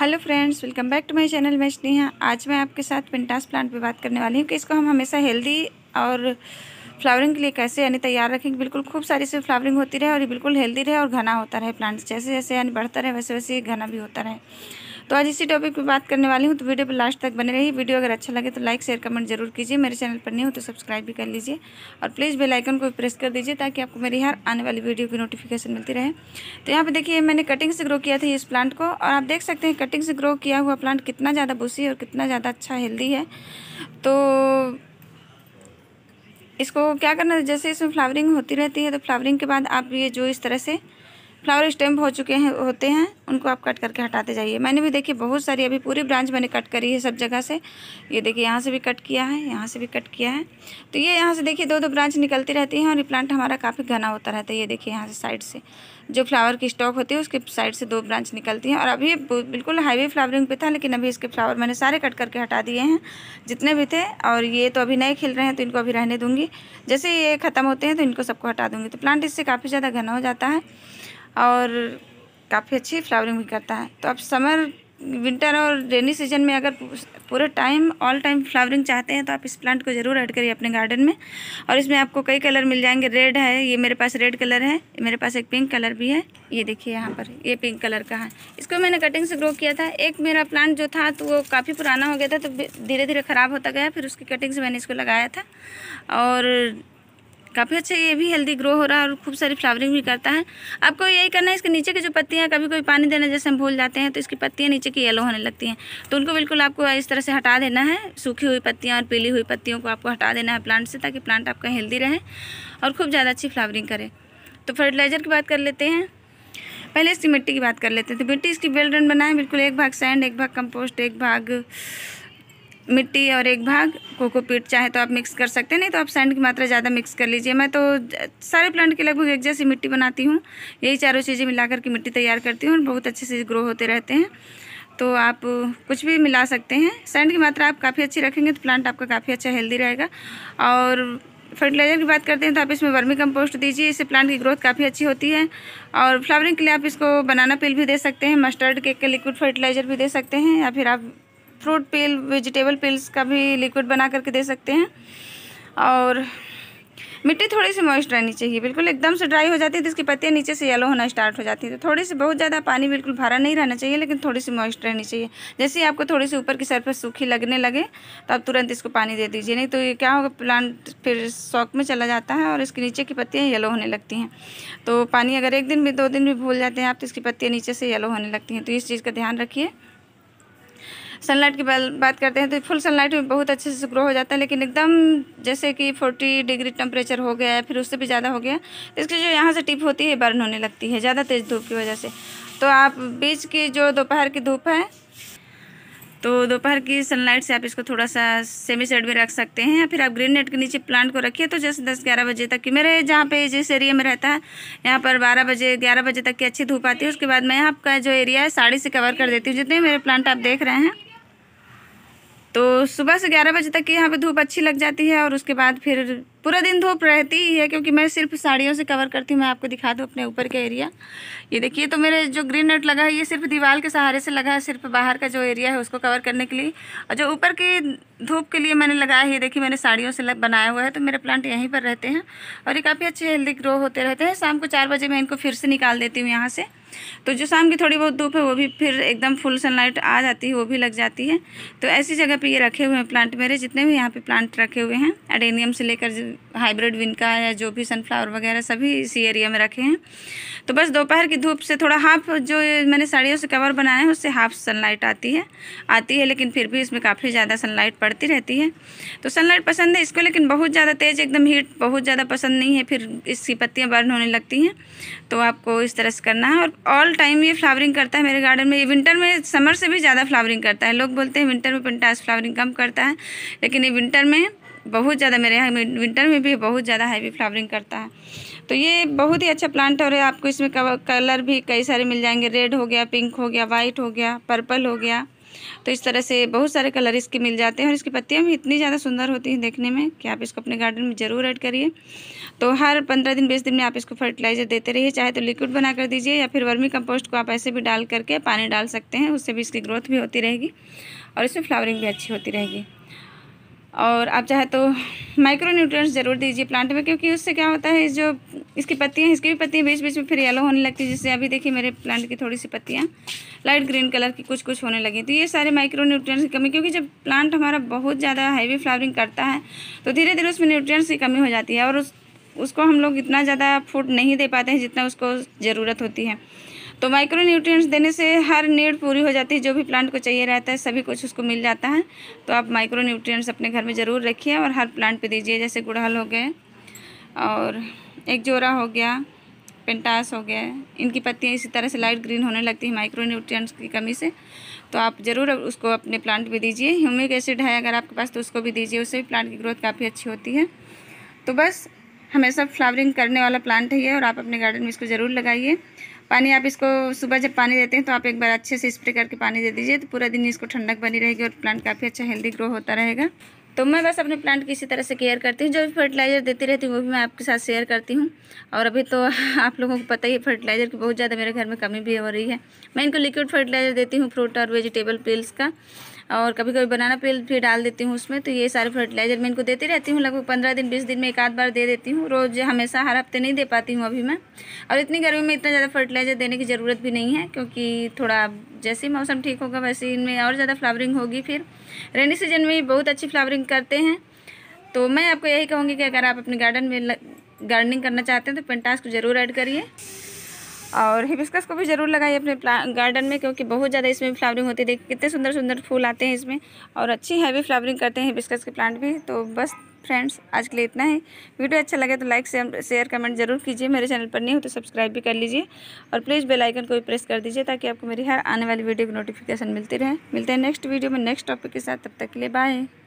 hello friends welcome back to my channel मैं स्नेहा आज मैं आपके साथ पिंटास प्लांट पे बात करने वाली हूँ कि इसको हम हमेशा हेल्दी और फ्लावरिंग के लिए कैसे यानी तैयार रखेंगे बिल्कुल खूब सारी से फ्लावरिंग होती रहे और ये बिल्कुल हेल्दी रहे और घना होता रहे प्लांट्स जैसे जैसे यानी बढ़ता रहे वैसे वैसे घना भी होता रहे तो आज इसी टॉपिक पर बात करने वाली हूँ तो वीडियो पर लास्ट तक बने रही वीडियो अगर अच्छा लगे तो लाइक शेयर कमेंट जरूर कीजिए मेरे चैनल पर नहीं हो तो सब्सक्राइब भी कर लीजिए और प्लीज़ बेलाइकन को प्रेस कर दीजिए ताकि आपको मेरी हर आने वाली वीडियो की नोटिफिकेशन मिलती रहे तो यहाँ पर देखिए मैंने कटिंग से ग्रो किया था इस प्लांट को और आप देख सकते हैं कटिंग से ग्रो किया हुआ प्लांट कितना ज़्यादा बुसी और कितना ज़्यादा अच्छा हेल्दी है तो इसको क्या करना है जैसे इसमें फ्लावरिंग होती रहती है तो फ्लावरिंग के बाद आप ये जो इस तरह से फ्लावर स्टेम हो चुके हैं होते हैं उनको आप कट करके हटाते जाइए मैंने भी देखिए बहुत सारी अभी पूरी ब्रांच मैंने कट करी है सब जगह से ये देखिए यहाँ से भी कट किया है यहाँ से भी कट किया है तो ये यहाँ से देखिए दो दो ब्रांच निकलती रहती हैं और ये प्लांट हमारा काफ़ी घना होता रहता है ये देखिए यहाँ से साइड से जो फ्लावर की स्टॉक होती है उसके साइड से दो ब्रांच निकलती हैं और अभी बिल्कुल हाईवे फ्लावरिंग पे था लेकिन अभी इसके फ्लावर मैंने सारे कट करके हटा दिए हैं जितने भी थे और ये तो अभी नए खिल रहे हैं तो इनको अभी रहने दूँगी जैसे ये ख़त्म होते हैं तो इनको सबको हटा दूँगी तो प्लांट इससे काफ़ी ज़्यादा घना हो जाता है और काफ़ी अच्छी फ्लावरिंग भी करता है तो आप समर विंटर और रेनी सीजन में अगर पूरे टाइम ऑल टाइम फ्लावरिंग चाहते हैं तो आप इस प्लांट को ज़रूर ऐड करिए अपने गार्डन में और इसमें आपको कई कलर मिल जाएंगे रेड है ये मेरे पास रेड कलर है मेरे पास एक पिंक कलर भी है ये देखिए यहाँ पर ये पिंक कलर का है इसको मैंने कटिंग से ग्रो किया था एक मेरा प्लांट जो था तो वो काफ़ी पुराना हो गया था तो धीरे धीरे ख़राब होता गया फिर उसकी कटिंग से मैंने इसको लगाया था और काफ़ी अच्छा ये भी हेल्दी ग्रो हो रहा है और खूब सारी फ्लावरिंग भी करता है आपको यही करना है इसके नीचे की जो पत्तियाँ कभी कभी पानी देना जैसे हम भूल जाते हैं तो इसकी पत्तियाँ नीचे की येलो होने लगती हैं तो उनको बिल्कुल आपको इस तरह से हटा देना है सूखी हुई पत्तियाँ और पीली हुई पत्तियों को आपको हटा देना है प्लांट से ताकि प्लांट आपका हेल्दी रहे और खूब ज़्यादा अच्छी फ्लावरिंग करे तो फर्टिलाइज़र की बात कर लेते हैं पहले इसकी मिट्टी की बात कर लेते हैं तो मिट्टी इसकी वेल रन बनाएं बिल्कुल एक भाग सैंड एक भाग कंपोस्ट एक भाग मिट्टी और एक भाग कोकोपीट चाहे तो आप मिक्स कर सकते हैं नहीं तो आप सैंड की मात्रा ज़्यादा मिक्स कर लीजिए मैं तो सारे प्लांट के लगभग एक जैसी मिट्टी बनाती हूँ यही चारों चीज़ें मिला करके मिट्टी तैयार करती हूँ बहुत अच्छे से ग्रो होते रहते हैं तो आप कुछ भी मिला सकते हैं सैंड की मात्रा आप काफ़ी अच्छी रखेंगे तो प्लांट आपका काफ़ी अच्छा हेल्दी रहेगा और फर्टिलाइज़र की बात करते हैं तो आप इसमें वर्मी कंपोस्ट दीजिए इससे प्लांट की ग्रोथ काफ़ी अच्छी होती है और फ्लावरिंग के लिए आप इसको बनाना पिल भी दे सकते हैं मस्टर्ड केक का लिक्विड फर्टिलाइज़र भी दे सकते हैं या फिर आप फ्रूट पिल वेजिटेबल पिल्स का भी लिक्विड बना करके दे सकते हैं और मिट्टी थोड़ी सी मॉइस्ट रहनी चाहिए बिल्कुल एकदम से ड्राई हो जाती है तो इसकी पत्तियाँ नीचे से येलो होना स्टार्ट हो जाती है तो थोड़ी सी बहुत ज़्यादा पानी बिल्कुल भरा नहीं रहना चाहिए लेकिन थोड़ी सी मॉइस्ट रहनी चाहिए जैसे ही आपको थोड़ी सी ऊपर की सरफेस सूखी लगने लगे तो आप तुरंत इसको पानी दे दीजिए नहीं तो ये क्या होगा प्लांट फिर शौक में चला जाता है और इसके नीचे की पत्तियाँ येलो होने लगती हैं तो पानी अगर एक दिन भी दो दिन भी भूल जाते हैं आप तो इसकी पत्तियाँ नीचे से येलो होने लगती हैं तो इस चीज़ का ध्यान रखिए सनलाइट की बात करते हैं तो फुल सनलाइट में बहुत अच्छे से ग्रो हो जाता है लेकिन एकदम जैसे कि फोर्टी डिग्री टेम्परेचर हो गया है फिर उससे भी ज़्यादा हो गया इसकी जो यहाँ से टिप होती है बर्न होने लगती है ज़्यादा तेज़ धूप की वजह से तो आप बीच की जो दोपहर की धूप है तो दोपहर की सनलाइट से आप इसको थोड़ा सा सेमी साइड में रख सकते हैं या फिर आप ग्रीन नेट के नीचे प्लांट को रखिए तो जैसे दस ग्यारह बजे तक कि मेरे जहाँ पे जिस एरिया में रहता है यहाँ पर बारह बजे ग्यारह बजे तक की अच्छी धूप आती है उसके बाद मैं आपका जो एरिया है साड़ी से कवर कर देती हूँ जितने मेरे प्लांट आप देख रहे हैं तो सुबह से ग्यारह बजे तक यहाँ पे धूप अच्छी लग जाती है और उसके बाद फिर पूरा दिन धूप रहती ही है क्योंकि मैं सिर्फ साड़ियों से कवर करती हूँ मैं आपको दिखा दूँ अपने ऊपर के एरिया ये देखिए तो मेरे जो ग्रीन नेट लगा है ये सिर्फ दीवार के सहारे से लगा है सिर्फ बाहर का जो एरिया है उसको कवर करने के लिए और जो ऊपर की धूप के लिए मैंने लगाया है देखिए मैंने साड़ियों से बनाया हुआ है तो मेरे प्लांट यहीं पर रहते हैं और ये काफ़ी अच्छे हेल्दी ग्रो होते रहते हैं शाम को चार बजे मैं इनको फिर से निकाल देती हूँ यहाँ से तो जो शाम की थोड़ी बहुत धूप है वो भी फिर एकदम फुल सनलाइट आ जाती है वो भी लग जाती है तो ऐसी जगह पर ये रखे हुए हैं प्लांट मेरे जितने भी यहाँ पर प्लांट रखे हुए हैं एडेनियम से लेकर हाइब्रिड विनका या जो भी सनफ्लावर वगैरह सभी इसी एरिया में रखे हैं तो बस दोपहर की धूप से थोड़ा हाफ जो मैंने साड़ियों से कवर बनाया है उससे हाफ सनलाइट आती है आती है लेकिन फिर भी इसमें काफ़ी ज़्यादा सनलाइट पड़ती रहती है तो सनलाइट पसंद है इसको लेकिन बहुत ज़्यादा तेज़ एकदम हीट बहुत ज़्यादा पसंद नहीं है फिर इसकी पत्तियाँ बर्न होने लगती हैं तो आपको इस तरह से करना है और ऑल टाइम ये फ्लावरिंग करता है मेरे गार्डन में ये विंटर में समर से भी ज़्यादा फ्लावरिंग करता है लोग बोलते हैं विंटर में पेंटास फ्लावरिंग कम करता है लेकिन ये विंटर में बहुत ज़्यादा मेरे यहाँ विंटर में भी बहुत ज़्यादा हैवी फ्लावरिंग करता है तो ये बहुत ही अच्छा प्लांट और आपको इसमें कलर भी कई सारे मिल जाएंगे रेड हो गया पिंक हो गया वाइट हो गया पर्पल हो गया तो इस तरह से बहुत सारे कलर इसके मिल जाते हैं और इसकी पत्तियाँ भी इतनी ज़्यादा सुंदर होती हैं देखने में कि आप इसको अपने गार्डन में ज़रूर ऐड करिए तो हर पंद्रह दिन बीस दिन में आप इसको फर्टिलाइज़र देते रहिए चाहे तो लिक्विड बना कर दीजिए या फिर वर्मी कंपोस्ट को आप ऐसे भी डाल करके पानी डाल सकते हैं उससे भी इसकी ग्रोथ भी होती रहेगी और इसमें फ्लावरिंग भी अच्छी होती रहेगी और आप चाहे तो माइक्रो न्यूट्रिएंट्स ज़रूर दीजिए प्लांट में क्योंकि उससे क्या होता है जो इसकी पत्तियाँ इसकी भी पत्तियाँ बीच बीच में फिर येलो होने लगती है जिससे अभी देखिए मेरे प्लांट की थोड़ी सी पत्तियाँ लाइट ग्रीन कलर की कुछ कुछ होने लगी तो ये सारे माइक्रो न्यूट्रिएंट्स की कमी क्योंकि जब प्लांट हमारा बहुत ज़्यादा हैवी फ्लावरिंग करता है तो धीरे धीरे उसमें न्यूट्रिएंट्स की कमी हो जाती है और उस उसको हम लोग इतना ज़्यादा फूड नहीं दे पाते हैं जितना उसको ज़रूरत होती है तो माइक्रो न्यूट्रिएंट्स देने से हर नीड पूरी हो जाती है जो भी प्लांट को चाहिए रहता है सभी कुछ उसको मिल जाता है तो आप माइक्रो न्यूट्रिएंट्स अपने घर में ज़रूर रखिए और हर प्लांट पर दीजिए जैसे गुड़हल हो गए और एक जोरा हो गया पेंटास हो गया इनकी पत्तियाँ इसी तरह से लाइट ग्रीन होने लगती है माइक्रो न्यूट्रियट्स की कमी से तो आप ज़रूर उसको अपने प्लांट पर दीजिए ह्यूमिक एसिड है अगर आपके पास तो उसको भी दीजिए उससे भी प्लांट की ग्रोथ काफ़ी अच्छी होती है तो बस हमेशा फ्लावरिंग करने वाला प्लांट है ये और आप अपने गार्डन में इसको ज़रूर लगाइए पानी आप इसको सुबह जब पानी देते हैं तो आप एक बार अच्छे से स्प्रे करके पानी दे दीजिए तो पूरा दिन इसको ठंडक बनी रहेगी और प्लांट काफ़ी अच्छा हेल्दी ग्रो होता रहेगा तो मैं बस अपने प्लांट की इसी तरह से केयर करती हूँ जो भी फर्टिलाइज़र देती रहती हूँ वो भी मैं आपके साथ शेयर करती हूँ और अभी तो आप लोगों को पता ही है फर्टिलाइज़र की बहुत ज़्यादा मेरे घर में कमी भी हो रही है मैं इनको लिक्विड फर्टिलाइज़र देती हूँ फ्रूट और वेजिटेबल पिल्स का और कभी कभी बनाना पेल भी डाल देती हूँ उसमें तो ये सारे फर्टिलाइज़र मैं इनको देती रहती हूँ लगभग पंद्रह दिन बीस दिन में एक आध बार दे देती हूँ रोज़ हमेशा हर हफ्ते नहीं दे पाती हूँ अभी मैं और इतनी गर्मी में इतना ज़्यादा फर्टिलाइज़र देने की ज़रूरत भी नहीं है क्योंकि थोड़ा जैसे ही मौसम ठीक होगा वैसे इनमें और ज़्यादा फ्लावरिंग होगी फिर रेनी सीजन में बहुत अच्छी फ्लावरिंग करते हैं तो मैं आपको यही कहूँगी कि अगर आप अपने गार्डन में गार्डनिंग करना चाहते हैं तो पेंटास को ज़रूर ऐड करिए और हिबिस्कस को भी ज़रूर लगाइए अपने गार्डन में क्योंकि बहुत ज़्यादा इसमें फ्लावरिंग होती है देखिए कितने सुंदर सुंदर फूल आते हैं इसमें और अच्छी हैवी फ्लावरिंग करते हैं हिबिस्कस के प्लांट भी तो बस फ्रेंड्स आज के लिए इतना ही वीडियो अच्छा लगे तो लाइक शेयर कमेंट जरूर कीजिए मेरे चैनल पर नहीं हो तो सब्सक्राइब भी कर लीजिए और प्लीज़ बेल आइकन को भी प्रेस कर दीजिए ताकि आपको मेरी हर आने वाली वीडियो की नोटिफिकेशन मिलती रहे मिलते हैं नेक्स्ट वीडियो में नेक्स्ट टॉपिक के साथ तब तक के लिए बाय